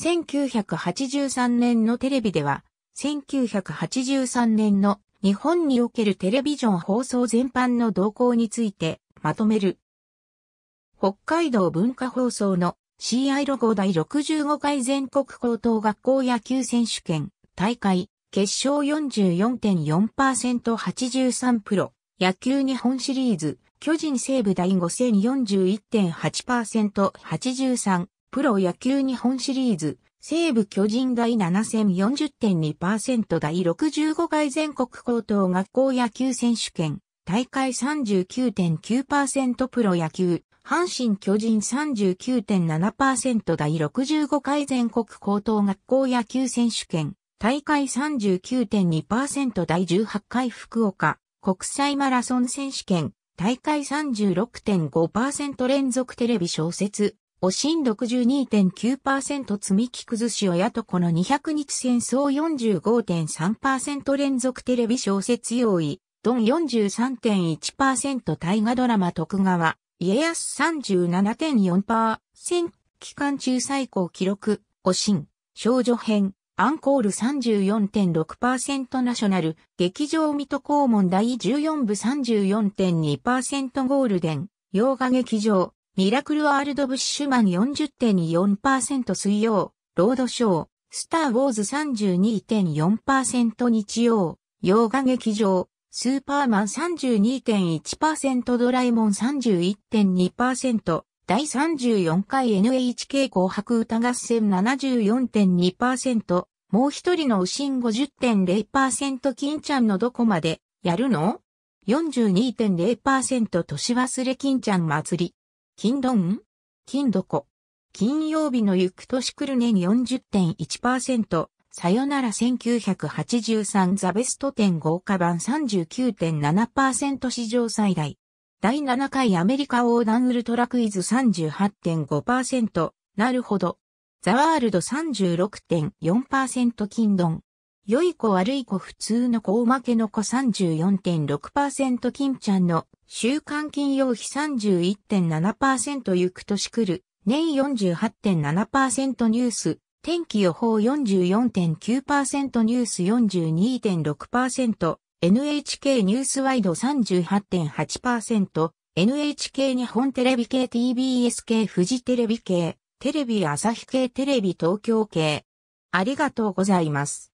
1983年のテレビでは、1983年の日本におけるテレビジョン放送全般の動向についてまとめる。北海道文化放送の CI ロゴ第65回全国高等学校野球選手権大会決勝 44.4%83 プロ野球日本シリーズ巨人西部第 5041.8%83 プロ野球日本シリーズ、西部巨人第7戦40.2%第65回全国高等学校野球選手権、大会39.9%プロ野球、阪神巨人39.7%第65回全国高等学校野球選手権、大会39.2%第18回福岡、国際マラソン選手権、大会36.5%連続テレビ小説、おしん62.9%積み木崩し親とこの200日戦争45.3%連続テレビ小説用意、ドン43.1%大河ドラマ徳川、家康37.4%、期間中最高記録、おしん、少女編、アンコール34.6%ナショナル、劇場水戸黄門第14部34.2%ゴールデン、洋画劇場、ミラクルワールド・ブッシュマン40.24%水曜、ロードショー、スター・ウォーズ32.4%日曜、洋画劇場、スーパーマン32.1%ドラえもん31.2%、第34回 NHK 紅白歌合戦74.2%、もう一人のウシン50.0%金ちゃんのどこまでやるの ?42.0% 年忘れ金ちゃん祭り。金ドン金どこ金曜日の行く年来る年40.1%、さよなら1983ザベスト10豪華版39.7%史上最大。第7回アメリカ横断ウルトラクイズ38.5%、なるほど。ザワールド36.4%金ドン。良い子悪い子普通の子おまけの子34.6%金ちゃんの週間金曜日31.7%ゆく年来る年48.7%ニュース天気予報44.9%ニュース42.6% NHK ニュースワイド38.8% NHK 日本テレビ系 TBS 系フジテレビ系テレビ朝日系テレビ東京系ありがとうございます。